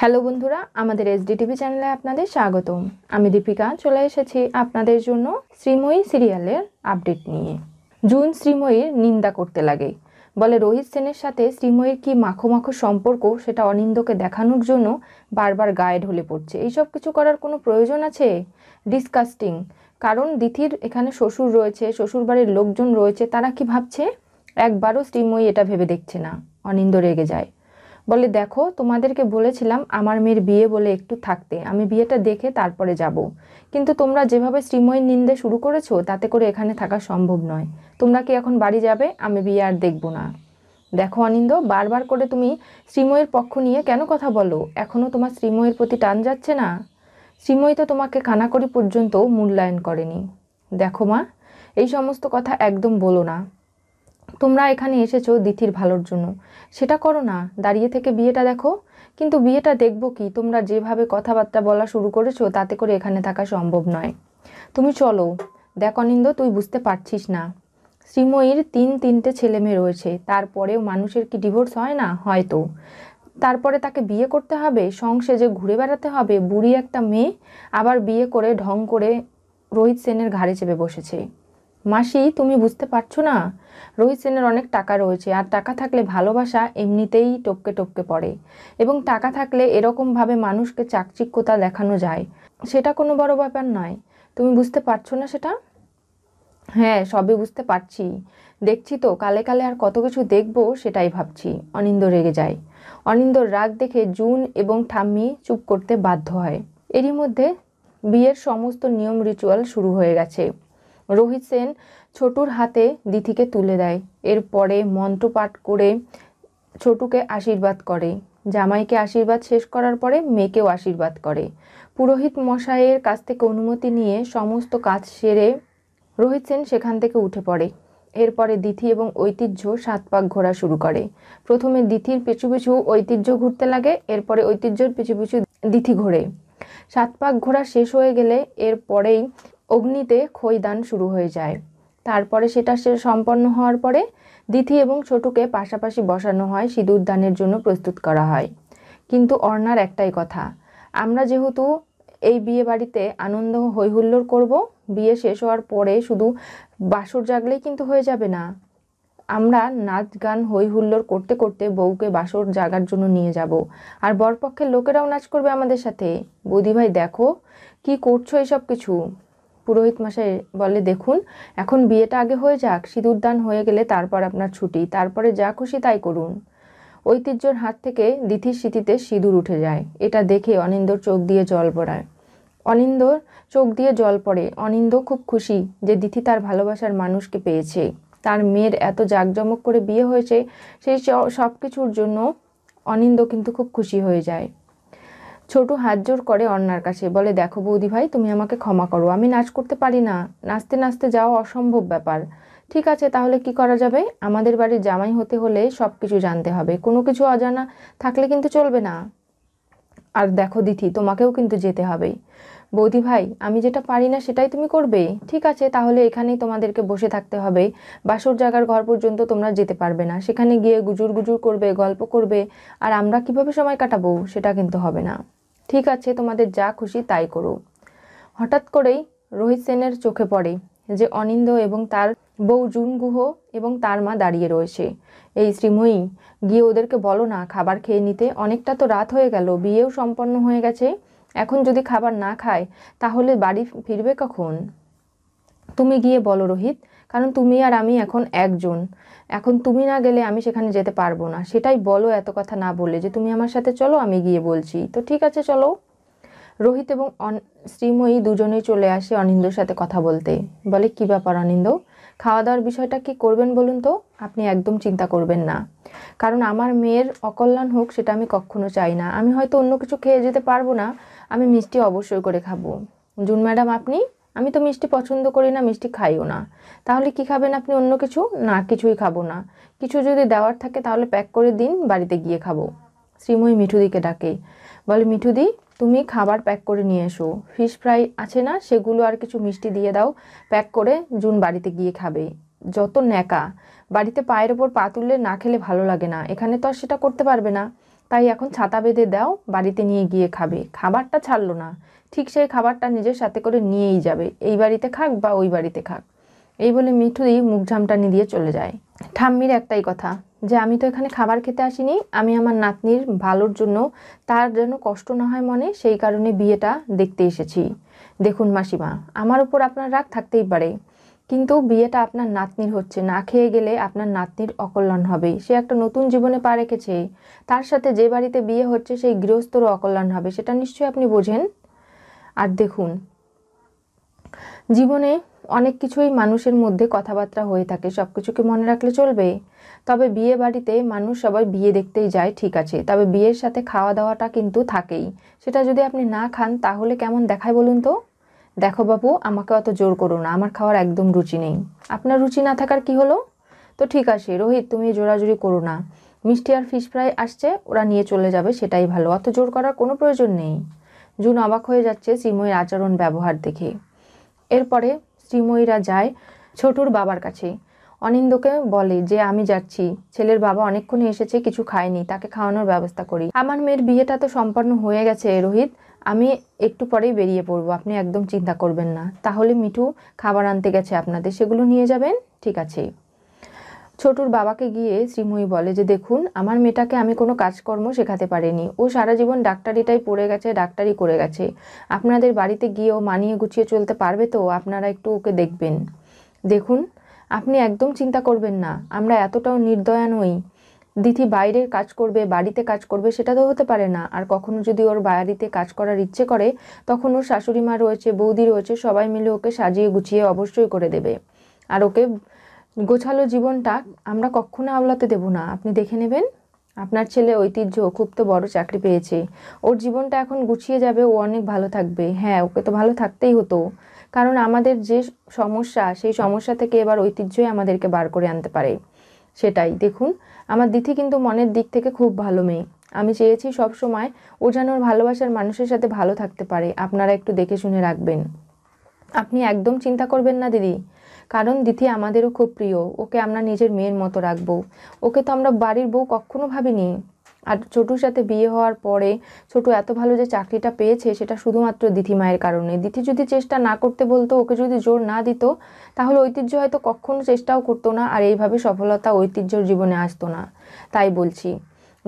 Hello বন্ধুরা আমাদের S D চ্যানেলে আপনাদের স্বাগতম আমি দীপিকা চলে এসেছি আপনাদের জন্য শ্রীময়ী সিরিয়ালের আপডেট নিয়ে জুন শ্রীময়ীর নিন্দা করতে লাগে বলে রোহিত সেনের সাথে শ্রীময়ীর কি মাখো মাখো সম্পর্ক সেটা অনিন্দকে দেখানোর জন্য বারবার গায়ে ঢলে পড়ছে এইসব কিছু করার কোনো প্রয়োজন আছে ডিসকাস্টিং কারণ দিথির এখানে শ্বশুর রয়েছে শ্বশুর বাড়ির লোকজন রয়েছে তারা কি ভাবছে একবারও শ্রীময়ী এটা ভেবে দেখছে না অনিন্দ রেগে যায় বলে দেখো তোমাদেরকে বলেছিলাম আমার মেয়ের বিয়ে বলে একটু থাকতে আমি বিয়েটা দেখে তারপরে যাব। কিন্তু তোমরা যেভাবে শ্রীময়ের নিন্দে শুরু করেছো তাতে করে এখানে থাকা সম্ভব নয় তোমরা কি এখন বাড়ি যাবে আমি বিয়ে আর দেখব না দেখো অনিন্দ বারবার করে তুমি শ্রীময়ের পক্ষ নিয়ে কেন কথা বলো এখনও তোমার শ্রীময়ের প্রতি টান যাচ্ছে না শ্রীময়ী তো তোমাকে কানাকড়ি পর্যন্ত মূল্যায়ন করেনি দেখো মা এই সমস্ত কথা একদম বলো না তোমরা এখানে এসেছো দিথির ভালোর জন্য সেটা করো না দাঁড়িয়ে থেকে বিয়েটা দেখো কিন্তু বিয়েটা দেখবো কি তোমরা যেভাবে কথাবার্তা বলা শুরু করেছো তাতে করে এখানে থাকা সম্ভব নয় তুমি চলো দেখ অনিন্দ তুই বুঝতে পারছিস না শ্রীময়ীর তিন তিনটে ছেলে মেয়ে রয়েছে তারপরেও মানুষের কি ডিভোর্স হয় না হয়তো তারপরে তাকে বিয়ে করতে হবে সংসে যে ঘুরে বেড়াতে হবে বুড়ি একটা মেয়ে আবার বিয়ে করে ঢং করে রোহিত সেনের ঘাড়ে চেপে বসেছে মাসি তুমি বুঝতে পারছো না রোহিত সেনের অনেক টাকা রয়েছে আর টাকা থাকলে ভালোবাসা এমনিতেই টপকে টপকে পড়ে এবং টাকা থাকলে এরকমভাবে মানুষকে চাকচিক্যতা দেখানো যায় সেটা কোনো বড় ব্যাপার নয় তুমি বুঝতে পারছো না সেটা হ্যাঁ সবই বুঝতে পারছি দেখছি তো কালে কালে আর কত কিছু দেখবো সেটাই ভাবছি অনিন্দ রেগে যায় অনিন্দর রাগ দেখে জুন এবং ঠাম্মি চুপ করতে বাধ্য হয় এরই মধ্যে বিয়ের সমস্ত নিয়ম রিচুয়াল শুরু হয়ে গেছে রোহিত সেন ছোটুর হাতে দিথিকে তুলে দেয় এরপরে মন্ত্র পাঠ করে ছোটুকে আশীর্বাদ করে জামাইকে আশীর্বাদ শেষ করার পরে মেয়েকেও আশীর্বাদ করে পুরোহিত মশাইয়ের কাছ থেকে অনুমতি নিয়ে সমস্ত কাজ সেরে রোহিত সেন সেখান থেকে উঠে পড়ে এরপরে দিথি এবং ঐতিহ্য সাত পাক ঘোরা শুরু করে প্রথমে দিথির পিছু পিছু ঐতিহ্য ঘুরতে লাগে এরপরে ঐতিহ্যর পিছু পিছু দিথি ঘোরে সাত পাক ঘোরা শেষ হয়ে গেলে এরপরেই অগ্নিতে খৈদান শুরু হয়ে যায় তারপরে সেটা সে সম্পন্ন হওয়ার পরে দিথি এবং ছোটুকে পাশাপাশি বসানো হয় সিঁদুর দানের জন্য প্রস্তুত করা হয় কিন্তু অর্ণার একটাই কথা আমরা যেহেতু এই বিয়ে বাড়িতে আনন্দ হৈহুল্লোর করব বিয়ে শেষ হওয়ার পরে শুধু বাসর জাগলেই কিন্তু হয়ে যাবে না আমরা নাচ গান হৈহুল্লোর হুল্লোড় করতে করতে বউকে বাসর জাগার জন্য নিয়ে যাব আর বরপক্ষের লোকেরাও নাচ করবে আমাদের সাথে বৌদি ভাই দেখো কি করছো এসব কিছু পুরোহিত মশাই বলে দেখুন এখন বিয়েটা আগে হয়ে যাক সিঁদুরদান হয়ে গেলে তারপর আপনার ছুটি তারপরে যা খুশি তাই করুন ঐতিহ্যর হাত থেকে দিথির স্মৃতিতে সিঁদুর উঠে যায় এটা দেখে অনিন্দর চোখ দিয়ে জল পড়ায় অনিন্দর চোখ দিয়ে জল পড়ে অনিন্দ খুব খুশি যে দিথি তার ভালোবাসার মানুষকে পেয়েছে তার মেয়ের এত জাঁকজমক করে বিয়ে হয়েছে সেই সব কিছুর জন্য অনিন্দ কিন্তু খুব খুশি হয়ে যায় ছোট হাত জোর করে অন্যার কাছে বলে দেখো বৌদি ভাই তুমি আমাকে ক্ষমা করো আমি নাচ করতে পারি না নাচতে নাচতে যাওয়া অসম্ভব ব্যাপার ঠিক আছে তাহলে কি করা যাবে আমাদের বাড়ির জামাই হতে হলে সব কিছু জানতে হবে কোনো কিছু অজানা থাকলে কিন্তু চলবে না আর দেখো দিথি তোমাকেও কিন্তু যেতে হবে বৌদি ভাই আমি যেটা পারি না সেটাই তুমি করবে ঠিক আছে তাহলে এখানেই তোমাদেরকে বসে থাকতে হবে বাসর জায়গার ঘর পর্যন্ত তোমরা যেতে পারবে না সেখানে গিয়ে গুজুর গুজুর করবে গল্প করবে আর আমরা কিভাবে সময় কাটাবো সেটা কিন্তু হবে না ঠিক আছে তোমাদের যা খুশি তাই করো হঠাৎ করেই রোহিত সেনের চোখে পড়ে যে অনিন্দ এবং তার বউ জুন গুহ এবং তার মা দাঁড়িয়ে রয়েছে এই শ্রীময়ী গিয়ে ওদেরকে বলো না খাবার খেয়ে নিতে অনেকটা তো রাত হয়ে গেল বিয়েও সম্পন্ন হয়ে গেছে এখন যদি খাবার না খায় তাহলে বাড়ি ফিরবে কখন তুমি গিয়ে বলো রোহিত কারণ তুমি আর আমি এখন একজন এখন তুমি না গেলে আমি সেখানে যেতে পারবো না সেটাই বলো এত কথা না বলে যে তুমি আমার সাথে চলো আমি গিয়ে বলছি তো ঠিক আছে চলো রোহিত এবং অন শ্রীময়ী দুজনেই চলে আসে অনিন্দর সাথে কথা বলতে বলে কি ব্যাপার অনিন্দ খাওয়া দাওয়ার বিষয়টা কি করবেন বলুন তো আপনি একদম চিন্তা করবেন না কারণ আমার মেয়ের অকল্যাণ হোক সেটা আমি কখনো চাই না আমি হয়তো অন্য কিছু খেয়ে যেতে পারবো না আমি মিষ্টি অবশ্যই করে খাবো জুন ম্যাডাম আপনি আমি তো মিষ্টি পছন্দ করি না মিষ্টি খাইও না তাহলে কি খাবেন আপনি অন্য কিছু না কিছুই খাবো না কিছু যদি দেওয়ার থাকে তাহলে প্যাক করে দিন বাড়িতে গিয়ে খাবো শ্রীময়ী মিঠুদিকে ডাকে বলে মিঠুদি তুমি খাবার প্যাক করে নিয়ে এসো ফিশ ফ্রাই আছে না সেগুলো আর কিছু মিষ্টি দিয়ে দাও প্যাক করে জুন বাড়িতে গিয়ে খাবে যত ন্যাকা বাড়িতে পায়ের ওপর পা তুললে না খেলে ভালো লাগে না এখানে তো আর সেটা করতে পারবে না তাই এখন ছাতা বেঁধে দাও বাড়িতে নিয়ে গিয়ে খাবে খাবারটা ছাড়লো না ঠিক সেই খাবারটা নিজের সাথে করে নিয়েই যাবে এই বাড়িতে খাক বা ওই বাড়িতে খাক এই বলে মিঠুদি মুখ ঝামটানি দিয়ে চলে যায় ঠাম্মির একটাই কথা যে আমি তো এখানে খাবার খেতে আসিনি আমি আমার নাতনির ভালোর জন্য তার যেন কষ্ট না হয় মনে সেই কারণে বিয়েটা দেখতে এসেছি দেখুন মাসিমা আমার উপর আপনার রাগ থাকতেই পারে কিন্তু বিয়েটা আপনার নাতনির হচ্ছে না খেয়ে গেলে আপনার নাতনির অকল্যাণ হবে সে একটা নতুন জীবনে পা রেখেছে তার সাথে যে বাড়িতে বিয়ে হচ্ছে সেই গৃহস্থরও অকল্যাণ হবে সেটা নিশ্চয়ই আপনি বোঝেন আর দেখুন জীবনে অনেক কিছুই মানুষের মধ্যে কথাবার্তা হয়ে থাকে সব কিছুকে মনে রাখলে চলবে তবে বিয়ে বাড়িতে মানুষ সবাই বিয়ে দেখতেই যায় ঠিক আছে তবে বিয়ের সাথে খাওয়া দাওয়াটা কিন্তু থাকেই সেটা যদি আপনি না খান তাহলে কেমন দেখায় বলুন তো দেখো বাবু আমাকে অত জোর করো না আমার খাওয়ার একদম রুচি নেই আপনার রুচি না থাকার কি হলো তো ঠিক আছে রোহিত তুমি জোরাজুরি করো না মিষ্টি আর ফিশ ফ্রাই আসছে ওরা নিয়ে চলে যাবে সেটাই ভালো অত জোর করার কোনো প্রয়োজন নেই জুন অবাক হয়ে যাচ্ছে শ্রীময়ীর আচরণ ব্যবহার দেখে এরপরে শ্রীময়ীরা যায় ছোটুর বাবার কাছে অনিন্দকে বলে যে আমি যাচ্ছি ছেলের বাবা অনেকক্ষণ এসেছে কিছু খায়নি তাকে খাওয়ানোর ব্যবস্থা করি আমার মেয়ের বিয়েটা তো সম্পন্ন হয়ে গেছে রোহিত আমি একটু পরেই বেরিয়ে পড়বো আপনি একদম চিন্তা করবেন না তাহলে মিঠু খাবার আনতে গেছে আপনাদের সেগুলো নিয়ে যাবেন ঠিক আছে ছোটুর বাবাকে গিয়ে শ্রীময়ী বলে যে দেখুন আমার মেয়েটাকে আমি কোনো কাজকর্ম শেখাতে পারিনি ও সারা জীবন ডাক্তারিটাই পড়ে গেছে ডাক্তারি করে গেছে আপনাদের বাড়িতে গিয়ে ও মানিয়ে গুছিয়ে চলতে পারবে তো আপনারা একটু ওকে দেখবেন দেখুন আপনি একদম চিন্তা করবেন না আমরা এতটাও নির্দয়া নই দিদি বাইরের কাজ করবে বাড়িতে কাজ করবে সেটা তো হতে পারে না আর কখনো যদি ওর বাড়িতে কাজ করার ইচ্ছে করে তখন ওর শাশুড়ি মা রয়েছে বৌদি রয়েছে সবাই মিলে ওকে সাজিয়ে গুছিয়ে অবশ্যই করে দেবে আর ওকে গোছালো জীবনটা আমরা কখনো আওলাতে দেব না আপনি দেখে নেবেন আপনার ছেলে ঐতিহ্য খুব তো বড় চাকরি পেয়েছে ওর জীবনটা এখন গুছিয়ে যাবে ও অনেক ভালো থাকবে হ্যাঁ ওকে তো ভালো থাকতেই হতো কারণ আমাদের যে সমস্যা সেই সমস্যা থেকে এবার ঐতিহ্যই আমাদেরকে বার করে আনতে পারে সেটাই দেখুন আমার দিদি কিন্তু মনের দিক থেকে খুব ভালো মেয়ে আমি চেয়েছি সব সময় ও যেন ওর ভালোবাসার মানুষের সাথে ভালো থাকতে পারে আপনারা একটু দেখে শুনে রাখবেন আপনি একদম চিন্তা করবেন না দিদি কারণ দিতি আমাদেরও খুব প্রিয় ওকে আমরা নিজের মেয়ের মতো রাখবো ওকে তো আমরা বাড়ির বউ কখনো ভাবিনি আর ছোটুর সাথে বিয়ে হওয়ার পরে ছোটু এত ভালো যে চাকরিটা পেয়েছে সেটা শুধুমাত্র দিথি মায়ের কারণে দিথি যদি চেষ্টা না করতে বলতো ওকে যদি জোর না দিত তাহলে ঐতিহ্য হয়তো কখনো চেষ্টাও করতো না আর এইভাবে সফলতা ঐতিহ্যর জীবনে আসতো না তাই বলছি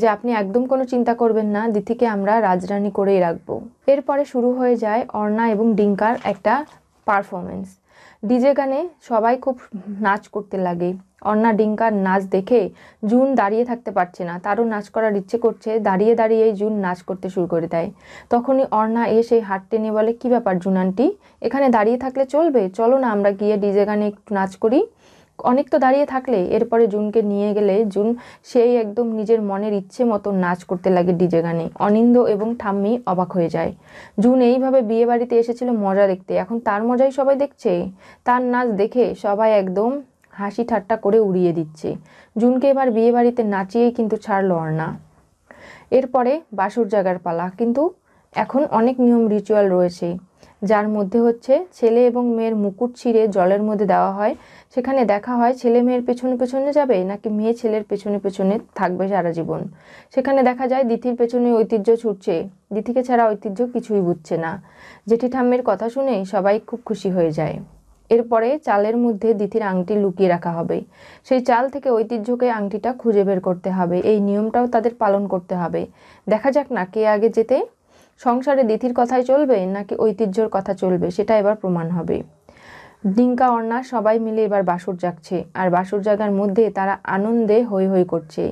যে আপনি একদম কোনো চিন্তা করবেন না দিথিকে আমরা রাজরানি করেই রাখবো এরপরে শুরু হয়ে যায় অর্ণা এবং ডিঙ্কার একটা পারফরমেন্স ডিজে গানে সবাই খুব নাচ করতে লাগে অন্না ডিঙ্কার নাচ দেখে জুন দাঁড়িয়ে থাকতে পারছে না তারও নাচ করার ইচ্ছে করছে দাঁড়িয়ে দাঁড়িয়ে জুন নাচ করতে শুরু করে দেয় তখনই অর্ণা এসে হাট টেনে বলে কী ব্যাপার জুন আন্টি এখানে দাঁড়িয়ে থাকলে চলবে চলো না আমরা গিয়ে ডিজে গানে একটু নাচ করি অনেক তো দাঁড়িয়ে থাকলে এরপরে জুনকে নিয়ে গেলে জুন সেই একদম নিজের মনের ইচ্ছে মতো নাচ করতে লাগে ডিজে গানে অনিন্দ এবং ঠাম্মি অবাক হয়ে যায় জুন এইভাবে বিয়ে বাড়িতে এসেছিল মজা দেখতে এখন তার মজাই সবাই দেখছে তার নাচ দেখে সবাই একদম হাসি ঠাট্টা করে উড়িয়ে দিচ্ছে জুনকে এবার বিয়ে বাড়িতে নাচিয়েই কিন্তু আর অর্ণা এরপরে বাসুর জাগার পালা কিন্তু এখন অনেক নিয়ম রিচুয়াল রয়েছে যার মধ্যে হচ্ছে ছেলে এবং মেয়ের মুকুট ছিঁড়ে জলের মধ্যে দেওয়া হয় সেখানে দেখা হয় ছেলে মেয়ের পেছনে পেছনে যাবে নাকি মেয়ে ছেলের পেছনে পেছনে থাকবে সারা জীবন সেখানে দেখা যায় দিথির পেছনে ঐতিহ্য ছুটছে দিথিকে ছাড়া ঐতিহ্য কিছুই বুঝছে না জেঠি ঠাম্মের কথা শুনেই সবাই খুব খুশি হয়ে যায় এরপরে চালের মধ্যে দিথির আংটি লুকিয়ে রাখা হবে সেই চাল থেকে ঐতিহ্যকে আংটিটা খুঁজে বের করতে হবে এই নিয়মটাও তাদের পালন করতে হবে দেখা যাক না কে আগে যেতে সংসারে দিতির কথাই চলবে নাকি ঐতিহ্যর কথা চলবে সেটা এবার প্রমাণ হবে ডিঙ্কা অর্ণা সবাই মিলে এবার বাসুর জাগছে আর বাসুর জাগার মধ্যে তারা আনন্দে হৈ হৈ করছে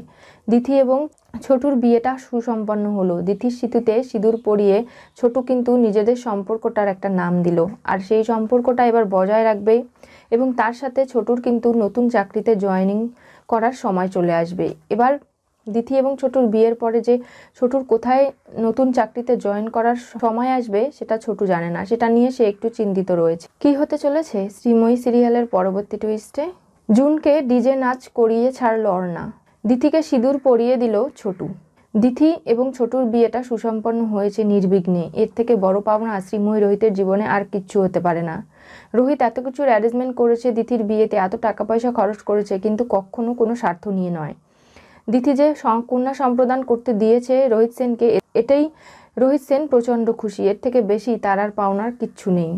দিথি এবং ছোটুর বিয়েটা সুসম্পন্ন হলো দিথির স্মৃতিতে সিঁদুর পরিয়ে ছোটু কিন্তু নিজেদের সম্পর্কটার একটা নাম দিল আর সেই সম্পর্কটা এবার বজায় রাখবে এবং তার সাথে ছোটুর কিন্তু নতুন চাকরিতে জয়নিং করার সময় চলে আসবে এবার দিথি এবং ছোটুর বিয়ের পরে যে ছোটুর কোথায় নতুন চাকরিতে জয়েন করার সময় আসবে সেটা ছোটু জানে না সেটা নিয়ে সে একটু চিন্তিত রয়েছে কি হতে চলেছে শ্রীময়ী সিরিয়ালের পরবর্তী টুইস্টে জুনকে ডিজে নাচ করিয়ে ছাড়ল অর্ণা দিথিকে সিঁদুর পরিয়ে দিল ছোটু দিথি এবং ছোটুর বিয়েটা সুসম্পন্ন হয়েছে নির্বিঘ্নে এর থেকে বড় পাওনা শ্রীময়ী রোহিতের জীবনে আর কিচ্ছু হতে পারে না রোহিত এত কিছুর অ্যারেঞ্জমেন্ট করেছে দিথির বিয়েতে এত টাকা পয়সা খরচ করেছে কিন্তু কখনো কোনো স্বার্থ নিয়ে নয় দিতি যে কন্যা সম্প্রদান করতে দিয়েছে রোহিত সেনকে এটাই রোহিত সেন প্রচণ্ড খুশি এর থেকে বেশি তার আর পাওনার কিচ্ছু নেই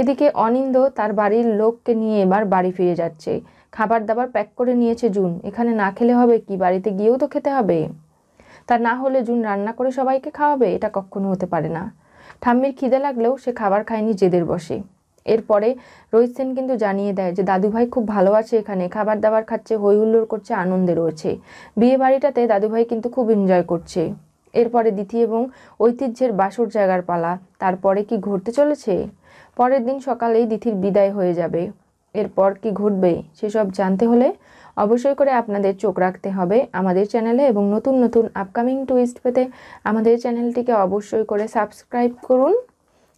এদিকে অনিন্দ তার বাড়ির লোককে নিয়ে এবার বাড়ি ফিরে যাচ্ছে খাবার দাবার প্যাক করে নিয়েছে জুন এখানে না খেলে হবে কি বাড়িতে গিয়েও তো খেতে হবে তা না হলে জুন রান্না করে সবাইকে খাওয়াবে এটা কখনো হতে পারে না ঠাম্মির খিদে লাগলেও সে খাবার খায়নি জেদের বসে এরপরে রোহিত সেন কিন্তু জানিয়ে দেয় যে দাদুভাই খুব ভালো আছে এখানে খাবার দাবার খাচ্ছে হই হুল্লোড় করছে আনন্দে রয়েছে বিয়ে বাড়িটাতে দাদুভাই কিন্তু খুব এনজয় করছে এরপরে দিতি এবং ঐতিহ্যের বাসর জায়গার পালা তারপরে কি ঘটতে চলেছে পরের দিন সকালেই দিথির বিদায় হয়ে যাবে এরপর কি ঘটবে সেসব জানতে হলে অবশ্যই করে আপনাদের চোখ রাখতে হবে আমাদের চ্যানেলে এবং নতুন নতুন আপকামিং টুইস্ট পেতে আমাদের চ্যানেলটিকে অবশ্যই করে সাবস্ক্রাইব করুন